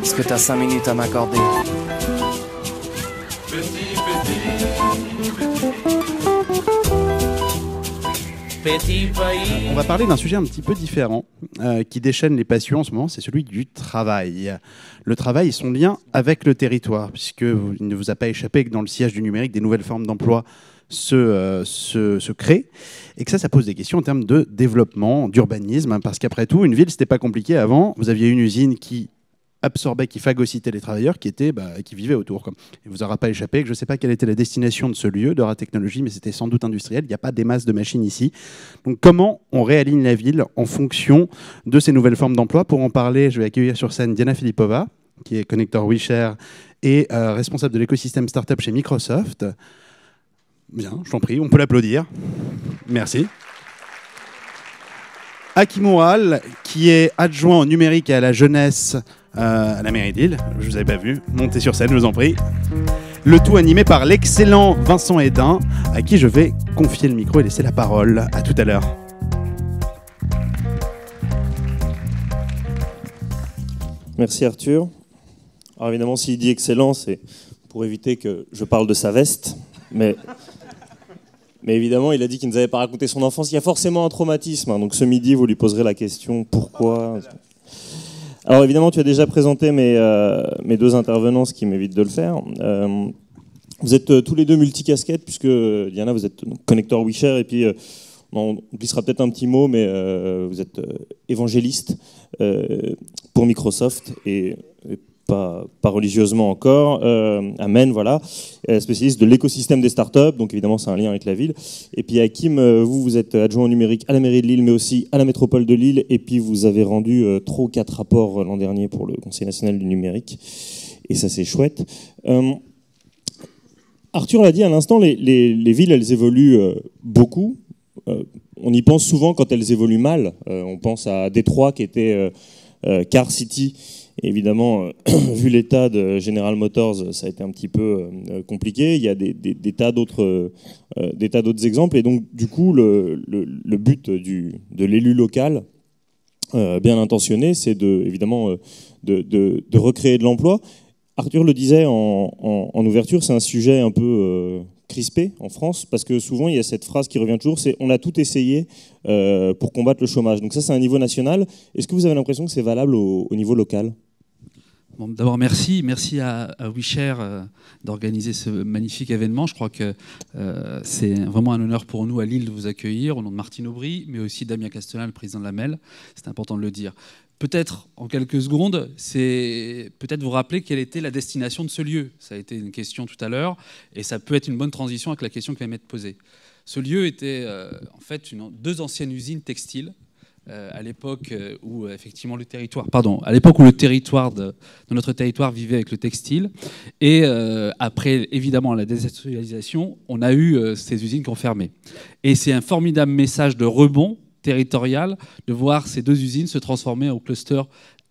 Est-ce que as 5 minutes à m'accorder On va parler d'un sujet un petit peu différent euh, qui déchaîne les passions en ce moment, c'est celui du travail. Le travail et son lien avec le territoire, puisque il ne vous a pas échappé que dans le siège du numérique, des nouvelles formes d'emploi se, euh, et que ça, ça pose des questions en termes de développement, d'urbanisme, hein, parce qu'après tout, une ville, c'était pas compliqué avant. Vous aviez une usine qui absorbait, qui phagocytait les travailleurs qui, étaient, bah, qui vivaient autour. Quoi. Il ne vous aura pas échappé que je ne sais pas quelle était la destination de ce lieu, de la technologie, mais c'était sans doute industriel. Il n'y a pas des masses de machines ici. Donc comment on réaligne la ville en fonction de ces nouvelles formes d'emploi Pour en parler, je vais accueillir sur scène Diana Filipova, qui est connecteur WeShare et euh, responsable de l'écosystème startup chez Microsoft. Bien, je t'en prie, on peut l'applaudir. Merci. Aki Moural, qui est adjoint au numérique et à la jeunesse euh, à la mairie d'Île. Je vous avais pas vu. Montez sur scène, je vous en prie. Le tout animé par l'excellent Vincent Hédin, à qui je vais confier le micro et laisser la parole. À tout à l'heure. Merci Arthur. Alors évidemment, s'il dit excellent, c'est pour éviter que je parle de sa veste, mais mais évidemment, il a dit qu'il ne nous avait pas raconté son enfance. Il y a forcément un traumatisme. Hein. donc ce midi, vous lui poserez la question pourquoi Alors évidemment, tu as déjà présenté mes, euh, mes deux intervenants, ce qui m'évite de le faire. Euh, vous êtes euh, tous les deux multicasquettes, puisque Diana, vous êtes connecteur Wisher, et puis on glissera peut-être un petit mot, mais vous êtes évangéliste pour Microsoft et pas, religieusement encore, euh, Amen, voilà, euh, spécialiste de l'écosystème des startups, donc évidemment c'est un lien avec la ville. Et puis Hakim, euh, vous, vous êtes adjoint au numérique à la mairie de Lille, mais aussi à la métropole de Lille, et puis vous avez rendu trois ou quatre rapports l'an dernier pour le Conseil national du numérique, et ça c'est chouette. Arthur l'a dit à l'instant, les, les, villes, elles évoluent beaucoup. on y pense souvent quand elles évoluent mal. on pense à Détroit qui était Car City évidemment, euh, vu l'état de General Motors, ça a été un petit peu euh, compliqué. Il y a des, euh, des tas d'autres exemples. Et donc, du coup, le, but de l'élu local, bien intentionné, c'est évidemment de, recréer de l'emploi. Arthur le disait en, ouverture, c'est un sujet un peu crispé en France, parce que souvent il y a cette phrase qui revient toujours, c'est on a tout essayé euh, pour combattre le chômage. Donc ça c'est un niveau national. Est-ce que vous avez l'impression que c'est valable au, niveau local D'abord merci, merci à, à euh, d'organiser ce magnifique événement. Je crois que euh, c'est vraiment un honneur pour nous à Lille de vous accueillir au nom de Martine Aubry, mais aussi Damien Castelin, le président de la MEL. C'est important de le dire peut-être en quelques secondes, c'est peut-être vous rappeler quelle était la destination de ce lieu. Ça a été une question tout à l'heure, et ça peut être une bonne transition avec la question que va m'être posée. Ce lieu était euh, en fait deux anciennes usines textiles. Euh, à l'époque euh, où effectivement le territoire, pardon, à l'époque où le territoire de, notre territoire vivait avec le textile, et après évidemment la désindustrialisation, on a eu ces usines qui ont fermé. Et c'est un formidable message de rebond territorial, de voir ces deux usines se transformer en cluster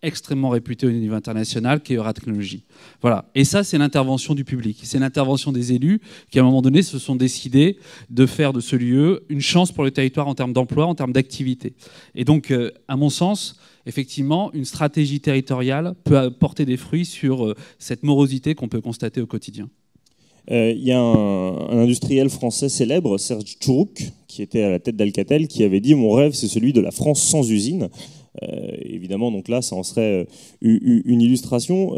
extrêmement réputé au niveau international, qui est technologie Voilà. Et ça, c'est l'intervention du public, c'est l'intervention des élus qui, à un moment donné, se sont décidés de faire de ce lieu une chance pour le territoire en termes d'emploi, en termes d'activité. Et donc, euh, à mon sens, effectivement, une stratégie territoriale peut apporter des fruits sur euh, cette morosité qu'on peut constater au quotidien. Euh, il y a un, industriel français célèbre, Serge Tchourouk, qui était à la tête d'Alcatel, qui avait dit Mon rêve, c'est celui de la France sans usine. Euh, évidemment, donc là, ça en serait euh, une illustration.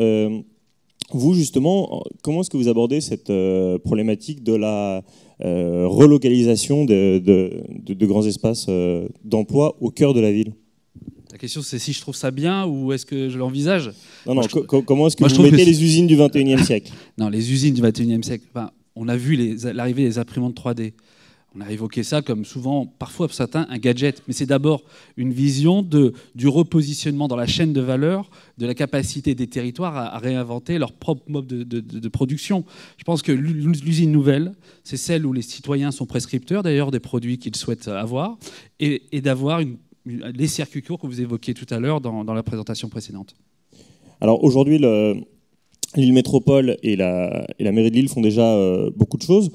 Vous, justement, comment est-ce que vous abordez cette problématique de la relocalisation de, grands espaces d'emploi au cœur de la ville la question, c'est si je trouve ça bien ou est-ce que je l'envisage Non, non, comment est-ce que vous mettez les usines du 21e siècle Non, les usines du 21e siècle, ben, on a vu l'arrivée des imprimantes 3D. On a évoqué ça comme souvent, parfois pour certains, un gadget. Mais c'est d'abord une vision de, du repositionnement dans la chaîne de valeur, de la capacité des territoires à, réinventer leur propre mode de, production. Je pense que l'usine nouvelle, c'est celle où les citoyens sont prescripteurs d'ailleurs des produits qu'ils souhaitent avoir, et d'avoir une les circuits courts que vous évoquiez tout à l'heure dans, la présentation précédente Alors aujourd'hui, l'île Métropole et la, mairie de Lille font déjà euh, beaucoup de choses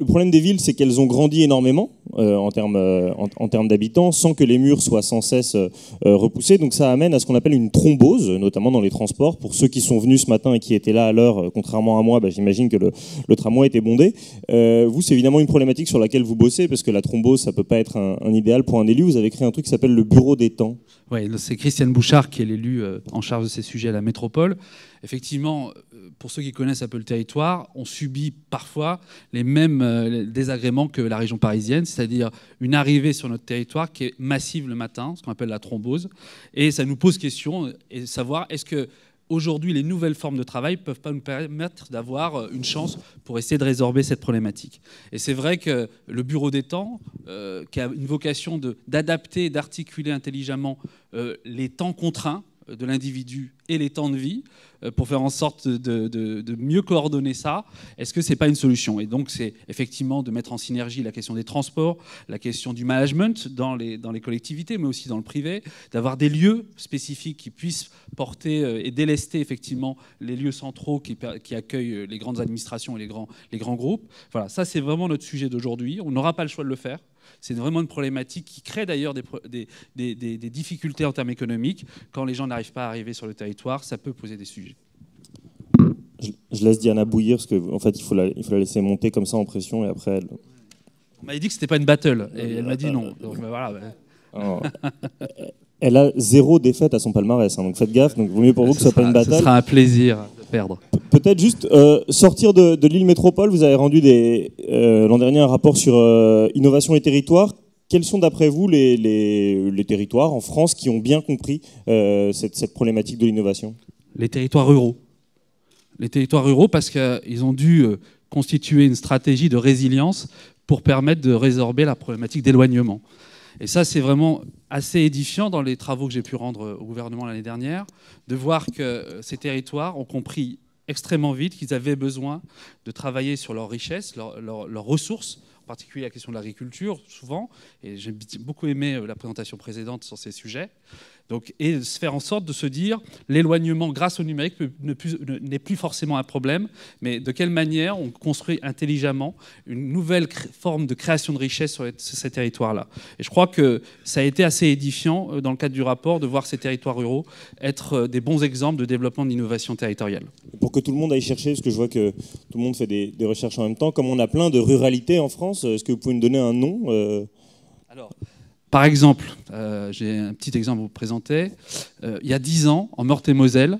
le problème des villes, c'est qu'elles ont grandi énormément euh, en termes euh, en, d'habitants, sans que les murs soient sans cesse euh, repoussés. Donc ça amène à ce qu'on appelle une thrombose, notamment dans les transports. Pour ceux qui sont venus ce matin et qui étaient là à l'heure, contrairement à moi, bah, j'imagine que le, le, tramway était bondé. vous, c'est évidemment une problématique sur laquelle vous bossez, parce que la thrombose, ça peut pas être un, un idéal pour un élu. Vous avez créé un truc qui s'appelle le bureau des temps. Oui, c'est Christiane Bouchard qui est l'élu en charge de ces sujets à la métropole. Effectivement, pour ceux qui connaissent un peu le territoire, on subit parfois les mêmes euh, désagréments que la région parisienne, c'est-à-dire une arrivée sur notre territoire qui est massive le matin, ce qu'on appelle la thrombose, et ça nous pose question euh, et savoir est-ce que aujourd'hui les nouvelles formes de travail ne peuvent pas nous permettre d'avoir euh, une chance pour essayer de résorber cette problématique. Et c'est vrai que le Bureau des temps, qui a une vocation d'adapter et d'articuler intelligemment les temps contraints, de l'individu et les temps de vie euh, pour faire en sorte de, mieux coordonner ça Est-ce que ce n'est pas une solution Et donc, c'est effectivement de mettre en synergie la question des transports, la question du management dans les, collectivités, mais aussi dans le privé, d'avoir des lieux spécifiques qui puissent porter euh, et délester effectivement les lieux centraux qui, qui accueillent les grandes administrations et les grands, les grands groupes. Voilà, ça, c'est vraiment notre sujet d'aujourd'hui. On n'aura pas le choix de le faire. C'est vraiment une problématique qui crée d'ailleurs des, difficultés en termes économiques. Quand les gens n'arrivent pas à arriver sur le territoire, ça peut poser des sujets. Je, laisse Diana bouillir parce qu'en fait, il faut, la, il faut la laisser monter comme ça en pression et après elle. On m'avait dit que c'était pas une battle et elle m'a dit non. Ben ben. Oh. elle a zéro défaite à son palmarès, hein, donc faites gaffe. Donc vaut mieux pour vous que ce soit pas une ah, battle. Ce sera un plaisir perdre. Peut-être juste euh, sortir de, l'île métropole, vous avez rendu euh, l'an dernier un rapport sur euh, innovation et territoire. Quels sont d'après vous les, territoires en France qui ont bien compris cette problématique de l'innovation Les territoires ruraux. Les territoires ruraux parce qu'ils ont dû constituer une stratégie de résilience pour permettre de résorber la problématique d'éloignement. Et ça, c'est vraiment assez édifiant dans les travaux que j'ai pu rendre euh, au gouvernement l'année dernière, de voir que euh, ces territoires ont compris extrêmement vite qu'ils avaient besoin de travailler sur leurs richesses, leurs, ressources, en particulier la question de l'agriculture, souvent, et j'ai beaucoup aimé euh, la présentation précédente sur ces sujets, donc, et se faire en sorte de se dire l'éloignement grâce au numérique n'est plus, forcément un problème, mais de quelle manière on construit intelligemment une nouvelle forme de création de richesse sur, ces territoires-là. Et je crois que ça a été assez édifiant euh, dans le cadre du rapport de voir ces territoires ruraux être euh, des bons exemples de développement d'innovation territoriale. Pour que tout le monde aille chercher, parce que je vois que tout le monde fait des, recherches en même temps, comme on a plein de ruralités en France, euh, est-ce que vous pouvez me donner un nom Alors, par exemple, euh, j'ai un petit exemple à vous présenter. Euh, il y a dix ans, en Meurthe-et-Moselle,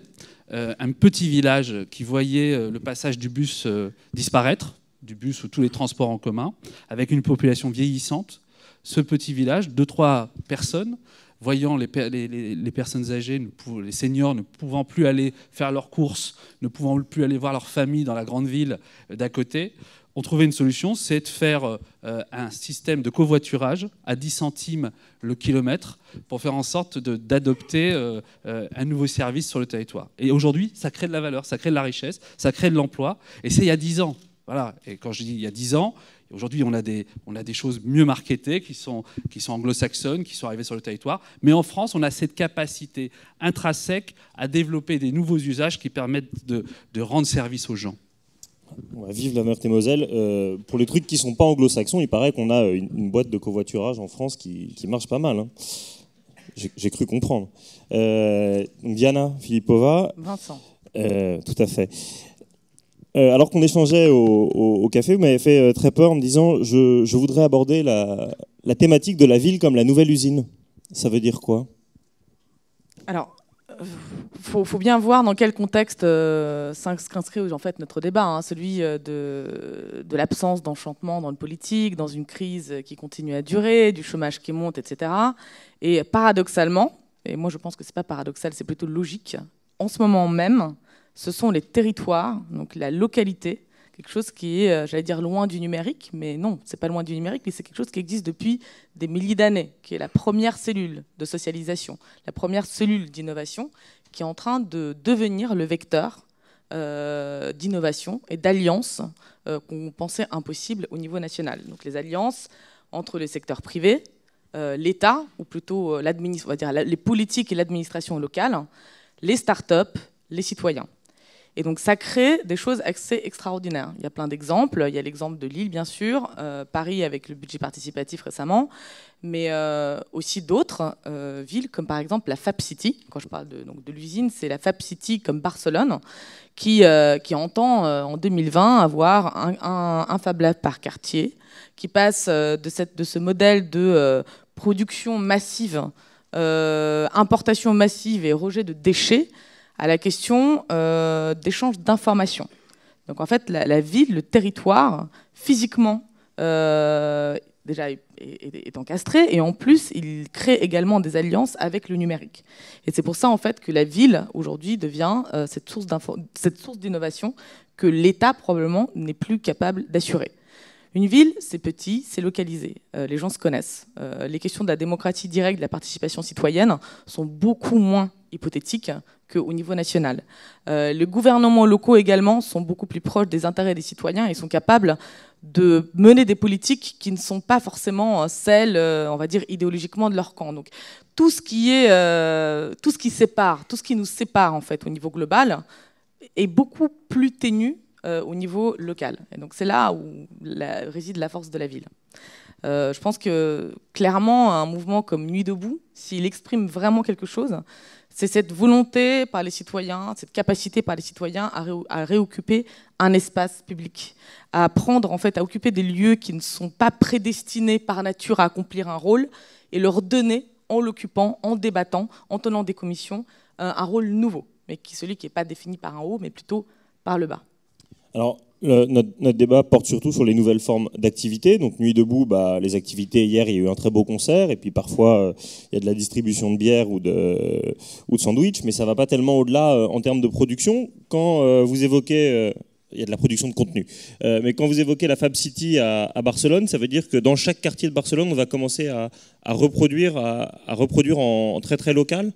euh, un petit village qui voyait le passage du bus disparaître, du bus ou tous les transports en commun, avec une population vieillissante. Ce petit village, deux, trois personnes, voyant les, les, personnes âgées, les seniors ne pouvant plus aller faire leurs courses, ne pouvant plus aller voir leur famille dans la grande ville d'à côté, ont trouvé une solution, c'est de faire euh, un système de covoiturage à 10 centimes le kilomètre pour faire en sorte d'adopter euh, euh, un nouveau service sur le territoire. Et aujourd'hui, ça crée de la valeur, ça crée de la richesse, ça crée de l'emploi. Et c'est il y a 10 ans. Voilà. Et quand je dis il y a 10 ans, aujourd'hui on, a des, choses mieux marketées qui sont, anglo-saxonnes, qui sont arrivées sur le territoire. Mais en France, on a cette capacité intrinsèque à développer des nouveaux usages qui permettent de rendre service aux gens. Vive la Meurthe-et-Moselle. Euh, pour les trucs qui ne sont pas anglo-saxons, il paraît qu'on a euh, une, boîte de covoiturage en France qui, marche pas mal. Hein. J'ai cru comprendre. Euh, Diana Filipova. Vincent. tout à fait. alors qu'on échangeait au, café, vous m'avez fait très peur en me disant je, je voudrais aborder la, la, thématique de la ville comme la nouvelle usine. Ça veut dire quoi Alors, faut, faut, bien voir dans quel contexte euh, s'inscrit en fait notre débat, hein. celui euh, de, de l'absence d'enchantement dans le politique, dans une crise qui continue à durer, du chômage qui monte, etc. Et paradoxalement, et moi je pense que c'est pas paradoxal, c'est plutôt logique. En ce moment même, ce sont les territoires, donc la localité, quelque chose qui est, euh, j'allais dire, loin du numérique, mais non, c'est pas loin du numérique, mais c'est quelque chose qui existe depuis des milliers d'années, qui est la première cellule de socialisation, la première cellule d'innovation, qui est en train de devenir le vecteur euh, d'innovation et d'alliance euh, qu'on pensait impossible au niveau national. Donc les alliances entre le secteur privé, euh, l'État, ou plutôt les politiques et l'administration locale, les start-up, les citoyens. Et donc ça crée des choses assez extraordinaires. Il y a plein d'exemples. Il y a l'exemple de Lille, bien sûr, euh, Paris avec le budget participatif récemment, mais euh, aussi d'autres euh, villes comme par exemple la Fab City. Quand je parle de, l'usine, c'est la Fab City comme Barcelone qui, entend en 2020 avoir un, un, Fab Lab par quartier, qui passe de, de ce modèle de production massive, importation massive et rejet de déchets à la question euh, d'échange d'informations. Donc en fait, la, ville, le territoire, physiquement, euh, déjà est, encastré, et en plus, il crée également des alliances avec le numérique. Et c'est pour ça en fait que la ville, aujourd'hui, devient euh, cette source d'innovation que l'État, probablement, n'est plus capable d'assurer. Une ville, c'est petit, c'est localisé, les gens se connaissent. les questions de la démocratie directe, de la participation citoyenne sont beaucoup moins hypothétique qu'au niveau national. Euh, les gouvernements locaux également sont beaucoup plus proches des intérêts des citoyens et sont capables de mener des politiques qui ne sont pas forcément euh, celles, euh, on va dire, idéologiquement de leur camp. Donc tout ce qui est, tout ce qui sépare, tout ce qui nous sépare en fait au niveau global est beaucoup plus ténu au niveau local. Et donc c'est là où réside la force de la ville. je pense que clairement, un mouvement comme Nuit debout, s'il exprime vraiment quelque chose, c'est cette volonté par les citoyens, cette capacité par les citoyens à, réoccuper un espace public, à prendre en fait, à occuper des lieux qui ne sont pas prédestinés par nature à accomplir un rôle et leur donner, en l'occupant, en débattant, en tenant des commissions, euh, un rôle nouveau, mais qui celui qui n'est pas défini par un haut, mais plutôt par le bas. Alors, notre, débat porte surtout sur les nouvelles formes d'activités. Donc Nuit debout, bah, les activités, hier il y a eu un très beau concert, et puis parfois euh, il y a de la distribution de bière ou de, euh, ou de sandwich, mais ça ne va pas tellement au-delà euh, en termes de production. Quand vous évoquez il y a de la production de contenu. mais quand vous évoquez la Fab City à, Barcelone, ça veut dire que dans chaque quartier de Barcelone, on va commencer à, reproduire, à, reproduire en, très très local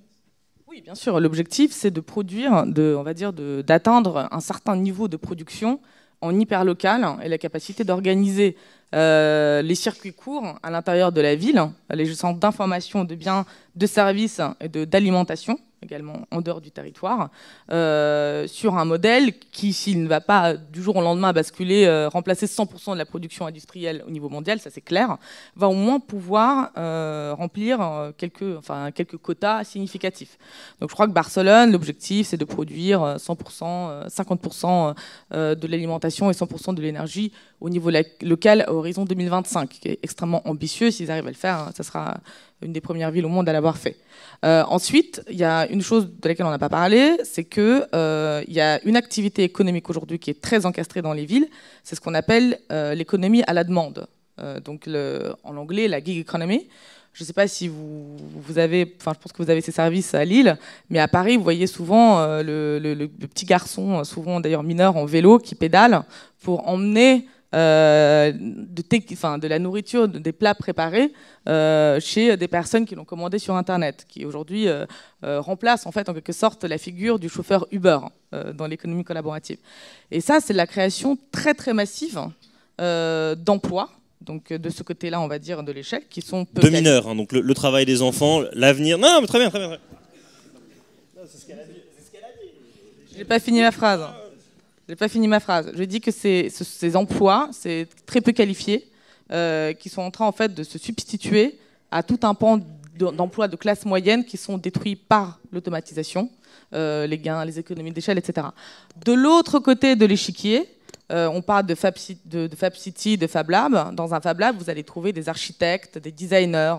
Oui, bien sûr. L'objectif, c'est de produire, on va dire, d'atteindre un certain niveau de production en hyperlocal et la capacité d'organiser euh, les circuits courts à l'intérieur de la ville, les centres d'information de biens, de services et d'alimentation, également en dehors du territoire, euh, sur un modèle qui, s'il ne va pas du jour au lendemain basculer, euh, remplacer 100% de la production industrielle au niveau mondial, ça c'est clair, va au moins pouvoir euh, remplir quelques, enfin, quelques quotas significatifs. Donc je crois que Barcelone, l'objectif c'est de produire 100%, 50% de l'alimentation et 100% de l'énergie au niveau local à horizon 2025, qui est extrêmement ambitieux. S'ils arrivent à le faire, hein, ça sera une des premières villes au monde à l'avoir fait. Euh, ensuite, il y a une chose de laquelle on n'a pas parlé, c'est qu'il euh, y a une activité économique aujourd'hui qui est très encastrée dans les villes, c'est ce qu'on appelle euh, l'économie à la demande. donc en anglais, la gig economy. Je ne sais pas si vous, avez, enfin je pense que vous avez ces services à Lille, mais à Paris, vous voyez souvent le, petit garçon, souvent d'ailleurs mineur en vélo, qui pédale pour emmener euh, de, de, la nourriture, des plats préparés euh, chez des personnes qui l'ont commandé sur Internet, qui aujourd'hui euh, euh remplace en fait en quelque sorte la figure du chauffeur Uber hein, dans l'économie collaborative. Et ça, c'est la création très très massive d'emplois. Donc de ce côté-là, on va dire de l'échec, qui sont de mineurs. Hein, donc le, travail des enfants, l'avenir. Non, mais très bien, très bien. bien. C'est ce qu'elle a dit. J'ai pas fini la phrase. Hein n'ai pas fini ma phrase. Je dis que ces, ces emplois, c'est très peu qualifiés, euh, qui sont en train en fait de se substituer à tout un pan d'emplois de classe moyenne qui sont détruits par l'automatisation, euh, les gains, les économies d'échelle, etc. De l'autre côté de l'échiquier, euh, on parle de Fab, de, Fab, City, de Fab Lab. Dans un Fab Lab, vous allez trouver des architectes, des designers.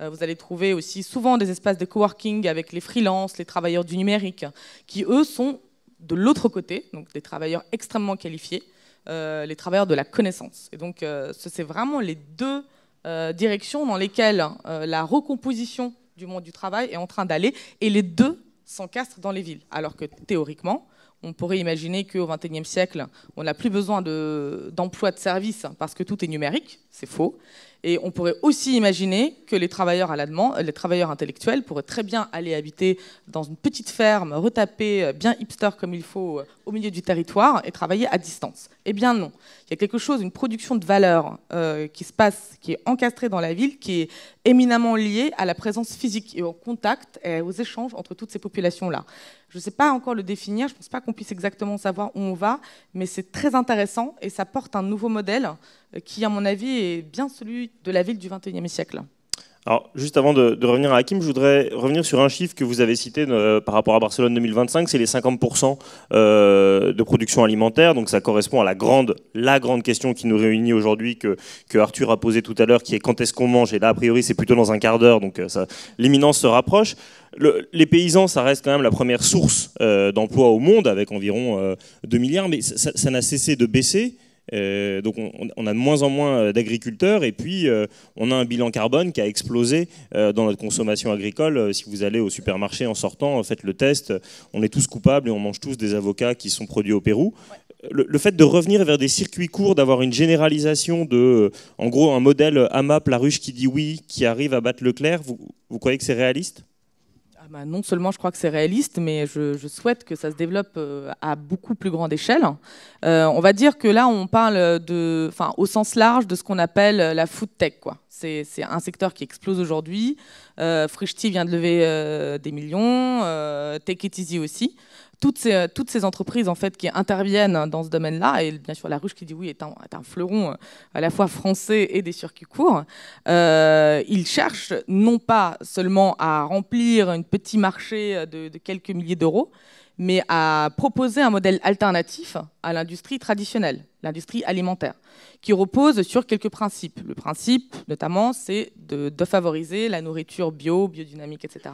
vous allez trouver aussi souvent des espaces de coworking avec les freelances, les travailleurs du numérique, qui eux sont de l'autre côté, donc des travailleurs extrêmement qualifiés, euh, les travailleurs de la connaissance. Et donc, euh, ce c'est vraiment les deux euh, directions dans lesquelles la recomposition du monde du travail est en train d'aller, et les deux s'encastrent dans les villes. Alors que théoriquement, on pourrait imaginer qu'au XXIe siècle, on n'a plus besoin d'emplois de, de services parce que tout est numérique, c'est faux, et on pourrait aussi imaginer que les travailleurs, à la demande, euh, les travailleurs intellectuels pourraient très bien aller habiter dans une petite ferme, retaper euh, bien hipster comme il faut euh, au milieu du territoire et travailler à distance. Eh bien non, il y a quelque chose, une production de valeur qui se passe, qui est encastrée dans la ville, qui est éminemment liée à la présence physique et au contact et aux échanges entre toutes ces populations-là. Je ne sais pas encore le définir, je ne pense pas qu'on puisse exactement savoir où on va, mais c'est très intéressant et ça porte un nouveau modèle qui, à mon avis, est bien celui de la ville du XXIe siècle. Alors, juste avant de, revenir à Hakim, je voudrais revenir sur un chiffre que vous avez cité euh, par rapport à Barcelone 2025, c'est les 50% euh, de production alimentaire. Donc, ça correspond à la grande, la grande question qui nous réunit aujourd'hui, que, Arthur a posé tout à l'heure, qui est quand est-ce qu'on mange Et là, a priori, c'est plutôt dans un quart d'heure, donc euh, ça, l'imminence se rapproche. les paysans, ça reste quand même la première source euh, d'emploi au monde, avec environ 2 milliards, mais ça n'a cessé de baisser. Euh, donc on, a de moins en moins euh, d'agriculteurs et puis euh, on a un bilan carbone qui a explosé dans notre consommation agricole. Si vous allez au supermarché en sortant, faites le test, on est tous coupables et on mange tous des avocats qui sont produits au Pérou. Le, fait de revenir vers des circuits courts, d'avoir une généralisation de, en gros, un modèle AMAP, la ruche qui dit oui, qui arrive à battre Leclerc, vous, vous croyez que c'est réaliste bah, non seulement je crois que c'est réaliste, mais je, souhaite que ça se développe euh, à beaucoup plus grande échelle. Euh, on va dire que là, on parle de, enfin, au sens large de ce qu'on appelle euh, la food tech. C'est un secteur qui explose aujourd'hui. Euh, vient de lever des millions, Take It Easy aussi. Euh, toutes ces, entreprises en fait qui interviennent dans ce domaine-là, et bien sûr la ruche qui dit oui est un, fleuron euh, à la fois français et des circuits courts, euh, ils cherchent non pas seulement à remplir un petit marché de quelques milliers d'euros, mais à proposer un modèle alternatif à l'industrie traditionnelle, l'industrie alimentaire, qui repose sur quelques principes. Le principe, notamment, c'est de, favoriser la nourriture bio, biodynamique, etc.,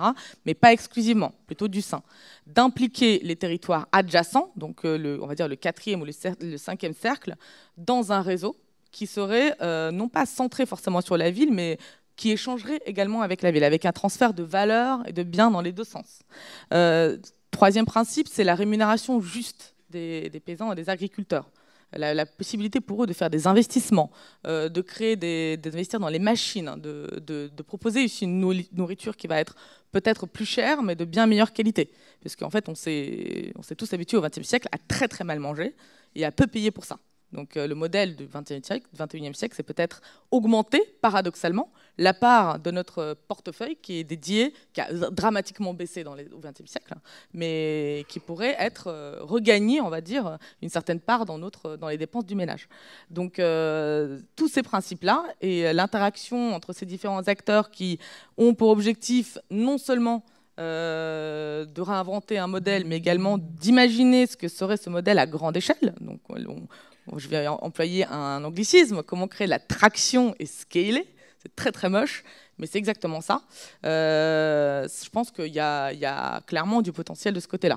mais pas exclusivement, plutôt du sein. D'impliquer les territoires adjacents, donc euh, le, on va dire le quatrième ou le, cinquième cercle, dans un réseau qui serait euh, non pas centré forcément sur la ville, mais qui échangerait également avec la ville, avec un transfert de valeurs et de biens dans les deux sens. Euh, Troisième principe, c'est la rémunération juste des, paysans et des agriculteurs. La, possibilité pour eux de faire des investissements, euh, de créer des, d'investir dans les machines, de, proposer de, une nourriture qui va être peut-être plus chère, mais de bien meilleure qualité. Parce qu'en fait, on s'est, on s'est tous habitués au XXe siècle à très très mal manger et à peu payer pour ça. Donc euh, le modèle du XXIe siècle, c'est peut-être augmenter, paradoxalement, la part de notre euh, portefeuille qui est dédiée, qui a dramatiquement baissé dans au XXe siècle, hein, mais qui pourrait être euh, regagnée, on va dire, une certaine part dans, notre, dans les dépenses du ménage. Donc tous ces principes-là et l'interaction entre ces différents acteurs qui ont pour objectif non seulement euh, de réinventer un modèle, mais également d'imaginer ce que serait ce modèle à grande échelle. Donc, je vais employer un anglicisme, comment créer la traction et scaler. C'est très très moche, mais c'est exactement ça. Euh, je pense qu'il y a clairement du potentiel de ce côté-là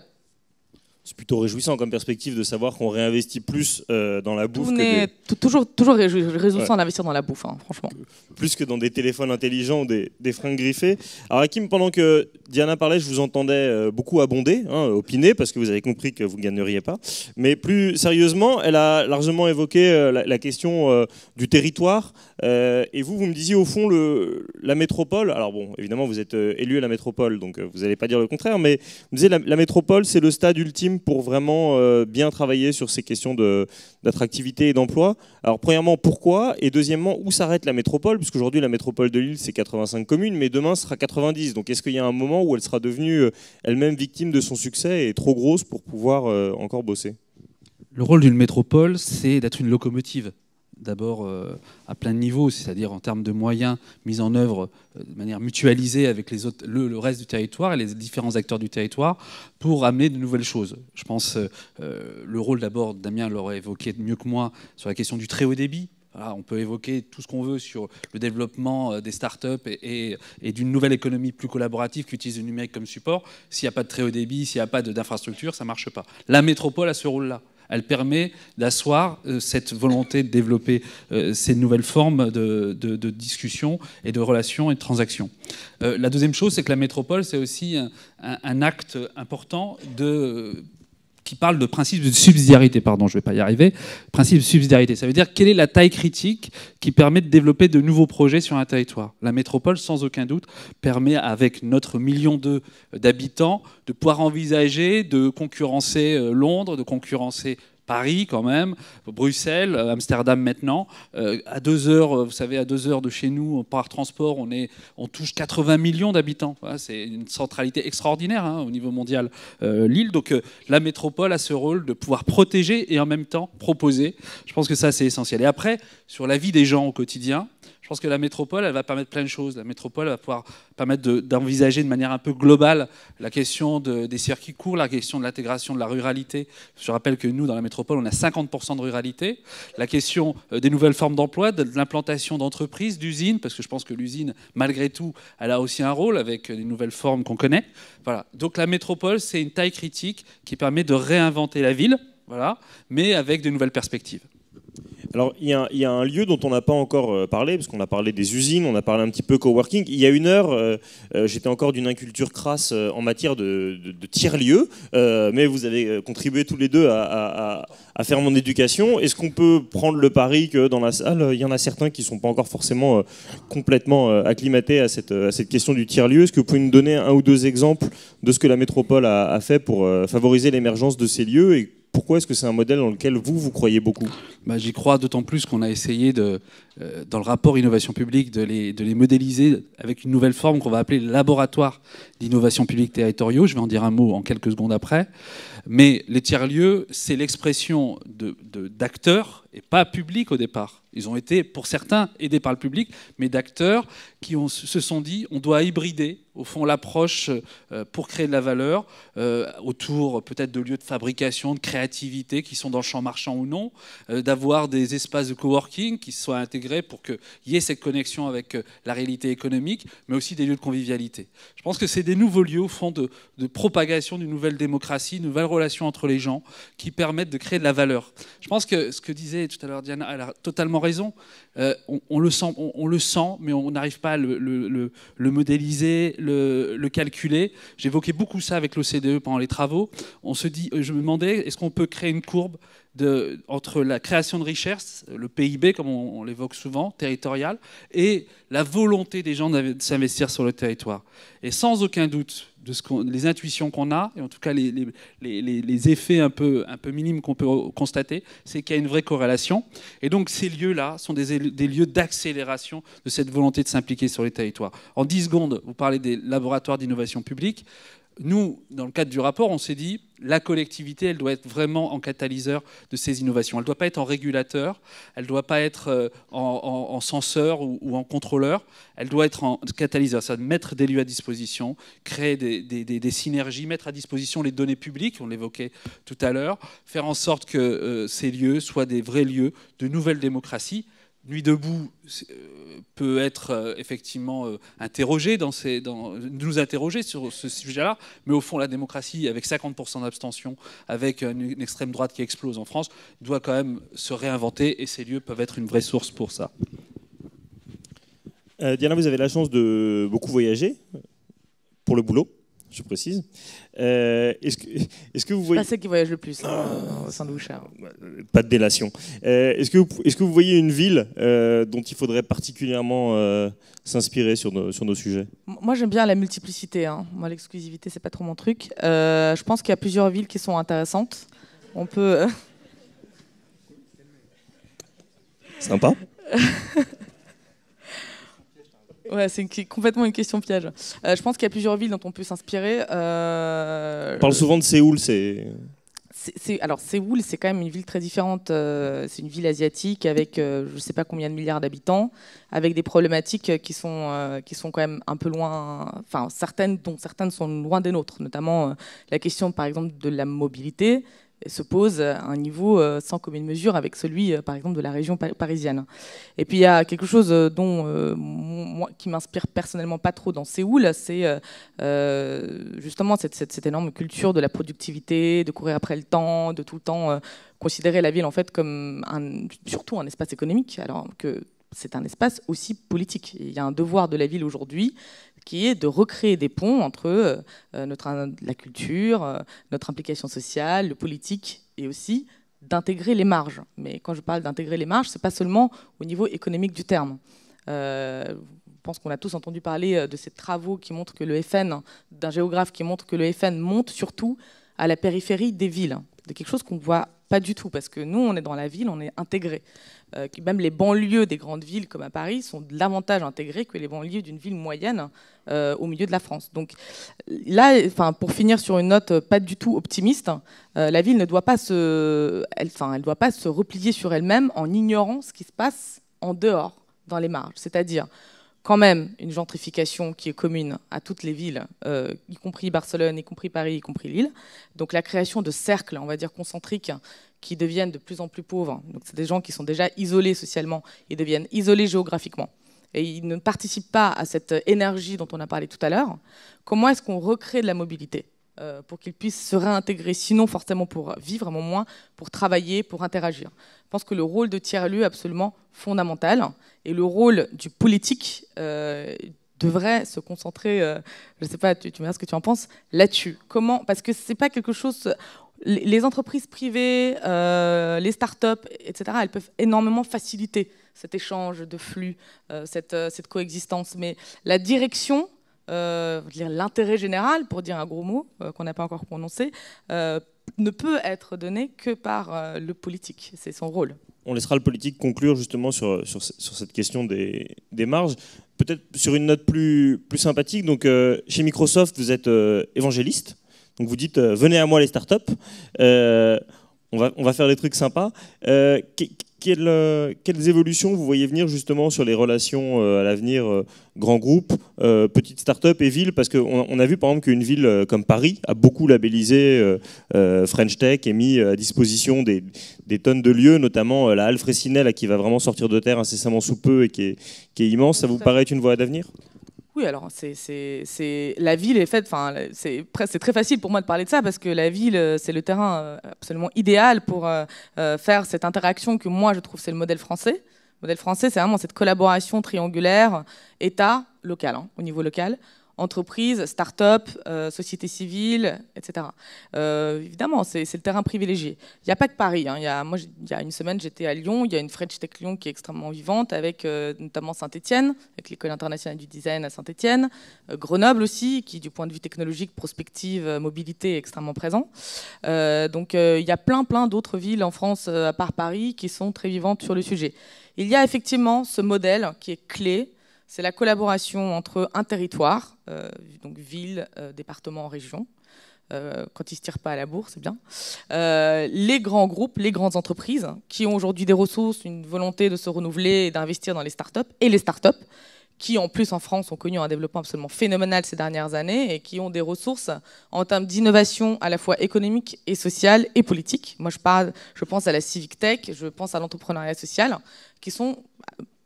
c'est plutôt réjouissant comme perspective de savoir qu'on réinvestit plus euh, dans la bouffe. On toujours, toujours réjouissant d'investir dans la bouffe, hein, franchement. Plus que dans des téléphones intelligents ou des, freins fringues griffées. Alors, Hakim, pendant que Diana parlait, je vous entendais euh, beaucoup abonder, hein, opiner, parce que vous avez compris que vous ne gagneriez pas. Mais plus sérieusement, elle a largement évoqué euh, la, question du territoire. et vous, vous me disiez au fond le, la métropole. Alors, bon, évidemment, vous êtes élu à la métropole, donc vous n'allez pas dire le contraire, mais vous me disiez la métropole, c'est le stade ultime pour vraiment euh, bien travailler sur ces questions d'attractivité et d'emploi. Alors premièrement, pourquoi Et deuxièmement, où s'arrête la métropole Puisqu'aujourd'hui, la métropole de Lille, c'est 85 communes, mais demain, ce sera 90. Donc est-ce qu'il y a un moment où elle sera devenue euh, elle-même victime de son succès et trop grosse pour pouvoir euh, encore bosser Le rôle d'une métropole, c'est d'être une locomotive d'abord euh, à plein de niveaux, c'est-à-dire en termes de moyens mis en œuvre euh, de manière mutualisée avec les autres, le, reste du territoire et les différents acteurs du territoire pour amener de nouvelles choses. Je pense que euh, le rôle d'abord, Damien l'aurait évoqué mieux que moi, sur la question du très haut débit, on peut évoquer tout ce qu'on veut sur le développement des start-up et, et d'une nouvelle économie plus collaborative qui utilise le numérique comme support. S'il n'y a pas de très haut débit, s'il n'y a pas d'infrastructure, ça ne marche pas. La métropole a ce rôle-là elle permet d'asseoir euh, cette volonté de développer euh, ces nouvelles formes de, de, discussion et de relations et de transactions. Euh, la deuxième chose, c'est que la métropole, c'est aussi un acte important de qui parle de principe de subsidiarité, pardon, je ne vais pas y arriver, principe de subsidiarité. Ça veut dire quelle est la taille critique qui permet de développer de nouveaux projets sur un territoire. La métropole, sans aucun doute, permet, avec notre million euh, d'habitants, de pouvoir envisager de concurrencer euh, Londres, de concurrencer Paris quand même, Bruxelles, euh, Amsterdam maintenant. Euh, à deux heures, euh, vous savez, à deux heures de chez nous, par transport, on, est, on touche 80 millions d'habitants. c'est une centralité extraordinaire hein, au niveau mondial, l'île. Donc la métropole a ce rôle de pouvoir protéger et en même temps proposer. Je pense que ça, c'est essentiel. Et après, sur la vie des gens au quotidien, je pense que la métropole, elle va permettre plein de choses. La métropole va pouvoir permettre d'envisager de, manière un peu globale la question des circuits courts, la question de l'intégration de la ruralité. Je rappelle que nous, dans la métropole, on a 50% de ruralité. La question euh, des nouvelles formes d'emploi, de, l'implantation d'entreprises, d'usines, parce que je pense que l'usine, malgré tout, elle a aussi un rôle avec euh, les nouvelles formes qu'on connaît. Voilà. Donc la métropole, c'est une taille critique qui permet de réinventer la ville, voilà, mais avec de nouvelles perspectives. Alors, il y, a un lieu dont on n'a pas encore euh, parlé, parce qu'on a parlé des usines, on a parlé un petit peu coworking. Il y a une heure, euh, euh, j'étais encore d'une inculture crasse en matière de, tiers-lieu, mais vous avez contribué tous les deux à, faire mon éducation. Est-ce qu'on peut prendre le pari que dans la salle, il y en a certains qui ne sont pas encore forcément complètement acclimatés à cette, question du tiers-lieu Est-ce que vous pouvez nous donner un ou deux exemples de ce que la métropole a, a fait pour favoriser l'émergence de ces lieux et pourquoi est-ce que c'est un modèle dans lequel vous, vous croyez beaucoup bah, J'y crois d'autant plus qu'on a essayé, de, euh, dans le rapport innovation publique, de les, de les modéliser avec une nouvelle forme qu'on va appeler laboratoire d'innovation publique territoriaux. Je vais en dire un mot en quelques secondes après. Mais les tiers-lieux, c'est l'expression d'acteurs, de, et pas public au départ, ils ont été, pour certains, aidés par le public, mais d'acteurs qui ont, se sont dit on doit hybrider, au fond, l'approche euh, pour créer de la valeur euh, autour peut-être de lieux de fabrication, de créativité qui sont dans le champ marchand ou non, euh, d'avoir des espaces de coworking qui soient intégrés pour qu'il y ait cette connexion avec la réalité économique, mais aussi des lieux de convivialité. Je pense que c'est des nouveaux lieux, au fond, de, propagation d'une nouvelle démocratie, une nouvelle relation entre les gens qui permettent de créer de la valeur. Je pense que ce que disait tout à l'heure Diana, elle a totalement raison. Euh, on, le sent, on, le sent, mais on n'arrive pas à le, modéliser, le, calculer. J'évoquais beaucoup ça avec l'OCDE pendant les travaux. On se dit, euh, je me demandais, est-ce qu'on peut créer une courbe entre la création de richesse, le PIB, comme on l'évoque souvent, territorial, et la volonté des gens de s'investir sur le territoire. Et sans aucun doute, les intuitions qu'on a, et en tout cas les, effets un peu, un peu minimes qu'on peut constater, c'est qu'il y a une vraie corrélation. Et donc ces lieux-là sont des, des lieux d'accélération de cette volonté de s'impliquer sur les territoires. En 10 secondes, vous parlez des laboratoires d'innovation publique nous, dans le cadre du rapport, on s'est dit, la collectivité, elle doit être vraiment en catalyseur de ces innovations. Elle ne doit pas être en régulateur, elle ne doit pas être euh, en, censeur ou, en contrôleur, elle doit être en catalyseur, c'est-à-dire mettre des lieux à disposition, créer des, synergies, mettre à disposition les données publiques, on l'évoquait tout à l'heure, faire en sorte que euh, ces lieux soient des vrais lieux de nouvelles démocraties, Nuit debout euh, peut être euh, effectivement euh, interrogé dans ces, dans, nous interroger sur ce sujet-là, mais au fond, la démocratie, avec 50% d'abstention, avec une, extrême droite qui explose en France, doit quand même se réinventer et ces lieux peuvent être une vraie source pour ça. Diana, vous avez la chance de beaucoup voyager pour le boulot, je précise. Euh, est-ce, que, vous voyez... C'est qui voyage le plus, hein, euh, euh, Pas de délation. est-ce, que vous, est-ce que vous voyez une ville dont il faudrait particulièrement s'inspirer sur nos, sur nos sujets Moi, j'aime bien la multiplicité. Hein. Moi, l'exclusivité, c'est pas trop mon truc. je pense qu'il y a plusieurs villes qui sont intéressantes. On peut... Sympa Ouais, c'est complètement une question piège. Euh, je pense qu'il y a plusieurs villes dont on peut s'inspirer. Euh, on parle souvent de Séoul, c'est. alors Séoul, c'est quand même une ville très différente. Euh, c'est une ville asiatique avec je ne sais pas combien de milliards d'habitants, avec des problématiques qui sont, qui sont quand même un peu loin, enfin certaines dont certaines sont loin des nôtres, notamment la question par exemple de la mobilité, se pose à un niveau euh, sans commune mesure avec celui, euh, par exemple, de la région parisienne. Et puis il y a quelque chose euh, dont, moi, qui m'inspire personnellement pas trop dans Séoul, c'est justement cette, énorme culture de la productivité, de courir après le temps, de tout le temps considérer la ville en fait comme un, surtout un espace économique, alors que c'est un espace aussi politique. Il y a un devoir de la ville aujourd'hui qui est de recréer des ponts entre euh, notre, la culture, euh, notre implication sociale, le politique, et aussi d'intégrer les marges. Mais quand je parle d'intégrer les marges, c'est pas seulement au niveau économique du terme. Euh, je pense qu'on a tous entendu parler de ces travaux qui montrent que le FN, d'un géographe qui montre que le FN monte surtout à la périphérie des villes, C'est quelque chose qu'on voit pas du tout, parce que nous, on est dans la ville, on est intégré. Euh, même les banlieues des grandes villes comme à Paris sont davantage intégrées que les banlieues d'une ville moyenne euh, au milieu de la France. Donc là, enfin, pour finir sur une note pas du tout optimiste, euh, la ville ne doit pas se, elle, elle doit pas se replier sur elle-même en ignorant ce qui se passe en dehors, dans les marges. C'est-à-dire, quand même une gentrification qui est commune à toutes les villes, euh, y compris Barcelone, y compris Paris, y compris Lille. Donc la création de cercles, on va dire concentriques, qui deviennent de plus en plus pauvres. Donc c'est des gens qui sont déjà isolés socialement, ils deviennent isolés géographiquement. Et ils ne participent pas à cette énergie dont on a parlé tout à l'heure. Comment est-ce qu'on recrée de la mobilité euh, pour qu'ils puissent se réintégrer, sinon forcément pour vivre, à moins, pour travailler, pour interagir. Je pense que le rôle de tiers-lieu est absolument fondamental et le rôle du politique euh, devrait se concentrer, euh, je ne sais pas, tu, tu me diras ce que tu en penses, là-dessus. Comment Parce que ce n'est pas quelque chose les entreprises privées, les les up etc., elles peuvent énormément faciliter cet échange de flux, cette, coexistence. Mais la direction euh, l'intérêt général, pour dire un gros mot euh, qu'on n'a pas encore prononcé, euh, ne peut être donné que par le politique. C'est son rôle. On laissera le politique conclure justement sur, sur, cette question des, marges. Peut-être sur une note plus, plus sympathique. Donc, chez Microsoft, vous êtes évangéliste. Donc, vous dites venez à moi les startups. on, va, on va faire des trucs sympas. Euh, quelles, évolutions vous voyez venir justement sur les relations euh, à l'avenir euh, grand groupe, petite start-up et ville Parce qu'on a vu par exemple qu'une ville comme Paris a beaucoup labellisé French Tech et mis à disposition des, tonnes de lieux, notamment la Halle qui va vraiment sortir de terre incessamment sous peu et qui est, qui est immense. Ça vous paraît être une voie d'avenir alors la ville est faite. c'est très facile pour moi de parler de ça parce que la ville, euh, c'est le terrain euh, absolument idéal pour euh, faire cette interaction que moi je trouve c'est le modèle français. Le modèle français, c'est vraiment cette collaboration triangulaire État local, hein, au niveau local, entreprises, start-up, euh, société civile, etc. Euh, évidemment, c'est le terrain privilégié. Il n'y a pas que Paris. Hein. Il, y a, moi, il y a une semaine, j'étais à Lyon. Il y a une French Tech Lyon qui est extrêmement vivante, avec euh, notamment Saint-Etienne, avec l'École internationale du design à Saint-Etienne. Grenoble aussi, qui, du point de vue technologique, prospective, mobilité, est extrêmement présent. donc, il y a plein, plein d'autres villes en France, à part Paris, qui sont très vivantes sur le sujet. Il y a effectivement ce modèle qui est clé c'est la collaboration entre un territoire, euh, donc ville, euh, département, région, euh, quand ils ne se tirent pas à la bourse, c'est bien, les grands groupes, les grandes entreprises qui ont aujourd'hui des ressources, une volonté de se renouveler et d'investir dans les startups, et les startups qui en plus en France ont connu un développement absolument phénoménal ces dernières années et qui ont des ressources en termes d'innovation à la fois économique et sociale et politique. Moi je, je pense à la civic tech, je pense à l'entrepreneuriat social, qui sont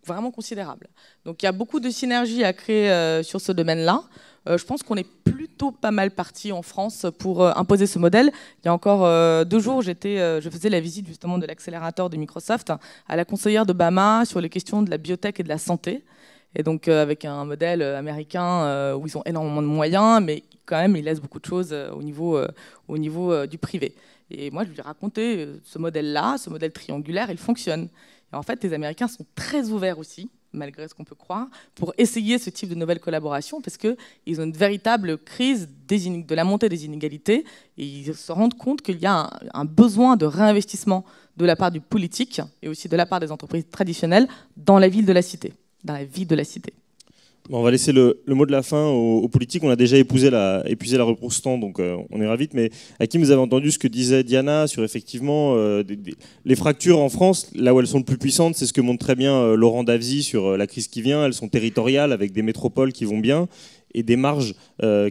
vraiment considérable. Donc il y a beaucoup de synergies à créer euh, sur ce domaine-là. Euh, je pense qu'on est plutôt pas mal parti en France pour euh, imposer ce modèle. Il y a encore deux jours, j'étais, je faisais la visite justement de l'accélérateur de Microsoft à la conseillère de sur les questions de la biotech et de la santé. Et donc avec un modèle américain où ils ont énormément de moyens, mais quand même ils laissent beaucoup de choses au niveau, au niveau du privé. Et moi, je lui ai raconté ce modèle-là, ce modèle triangulaire, il fonctionne en fait, les Américains sont très ouverts aussi, malgré ce qu'on peut croire, pour essayer ce type de nouvelle collaboration, parce qu'ils ont une véritable crise de la montée des inégalités, et ils se rendent compte qu'il y a un, un besoin de réinvestissement de la part du politique et aussi de la part des entreprises traditionnelles dans la ville de la cité, dans la vie de la cité. On va laisser le, mot de la fin aux, politiques. On a déjà épuisé la, épuisé la repousse temps, donc euh, on ira vite. Mais à qui vous avez entendu ce que disait Diana sur effectivement euh, les fractures en France, là où elles sont le plus puissantes, c'est ce que montre très bien euh, Laurent Davzy sur la crise qui vient. Elles sont territoriales avec des métropoles qui vont bien et des marges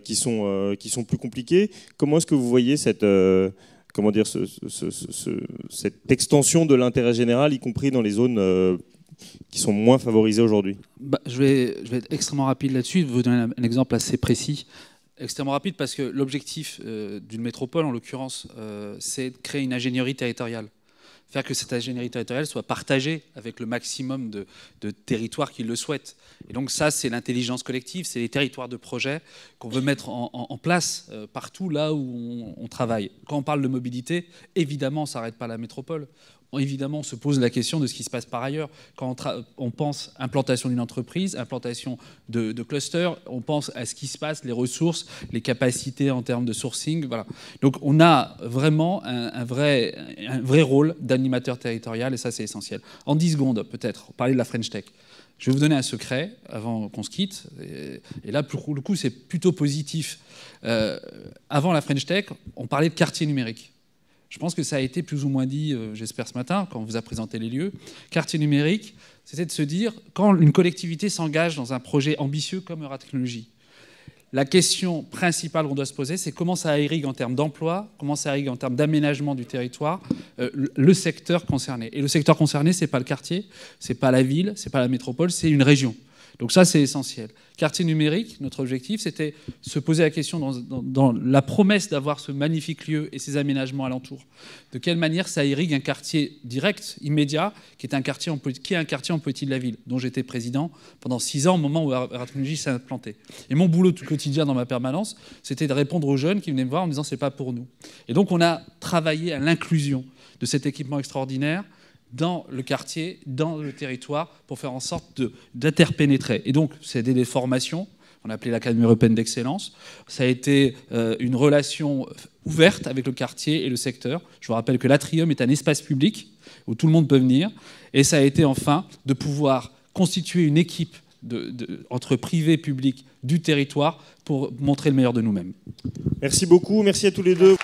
qui, sont, plus compliquées. Comment est-ce que vous voyez cette comment dire, cette extension de l'intérêt général, y compris dans les zones qui sont moins favorisés aujourd'hui bah, je, vais, je vais être extrêmement rapide là-dessus, vous donner un exemple assez précis. Extrêmement rapide parce que l'objectif euh, d'une métropole, en l'occurrence, euh, c'est de créer une ingénierie territoriale. Faire que cette ingénierie territoriale soit partagée avec le maximum de, territoires qui le souhaitent. Et donc ça, c'est l'intelligence collective, c'est les territoires de projet qu'on veut mettre en, place euh, partout là où on, travaille. Quand on parle de mobilité, évidemment, ça s'arrête pas à la métropole évidemment, on se pose la question de ce qui se passe par ailleurs. Quand on, pense implantation d'une entreprise, implantation de, de cluster, on pense à ce qui se passe, les ressources, les capacités en termes de sourcing. Voilà. Donc on a vraiment un, vrai, un vrai rôle d'animateur territorial et ça c'est essentiel. En 10 secondes peut-être, parler de la French Tech. Je vais vous donner un secret avant qu'on se quitte. Et là, pour le coup, c'est plutôt positif. Euh, avant la French Tech, on parlait de quartier numérique. Je pense que ça a été plus ou moins dit, euh, j'espère ce matin, quand on vous a présenté les lieux. Quartier numérique, c'était de se dire, quand une collectivité s'engage dans un projet ambitieux comme Euratechnologie, la question principale qu'on doit se poser, c'est comment ça irrigue en termes d'emploi, comment ça irrigue en termes d'aménagement du territoire, euh, le secteur concerné. Et le secteur concerné, ce n'est pas le quartier, ce n'est pas la ville, ce n'est pas la métropole, c'est une région. Donc ça, c'est essentiel. Quartier numérique, notre objectif, c'était se poser la question dans, la promesse d'avoir ce magnifique lieu et ses aménagements alentours. De quelle manière ça irrigue un quartier direct, immédiat, qui est un quartier en, qui est un quartier en politique de la ville, dont j'étais président pendant six ans au moment où Ratmundi s'est implanté. Et mon boulot tout quotidien dans ma permanence, c'était de répondre aux jeunes qui venaient me voir en me disant c'est pas pour nous. Et donc on a travaillé à l'inclusion de cet équipement extraordinaire dans le quartier, dans le territoire, pour faire en sorte d'interpénétrer. Et donc, c'est des formations, on a appelé l'Académie européenne d'excellence. Ça a été euh, une relation ouverte avec le quartier et le secteur. Je vous rappelle que l'Atrium est un espace public où tout le monde peut venir. Et ça a été enfin de pouvoir constituer une équipe de, entre privé et public du territoire pour montrer le meilleur de nous-mêmes. Merci beaucoup, merci à tous les deux.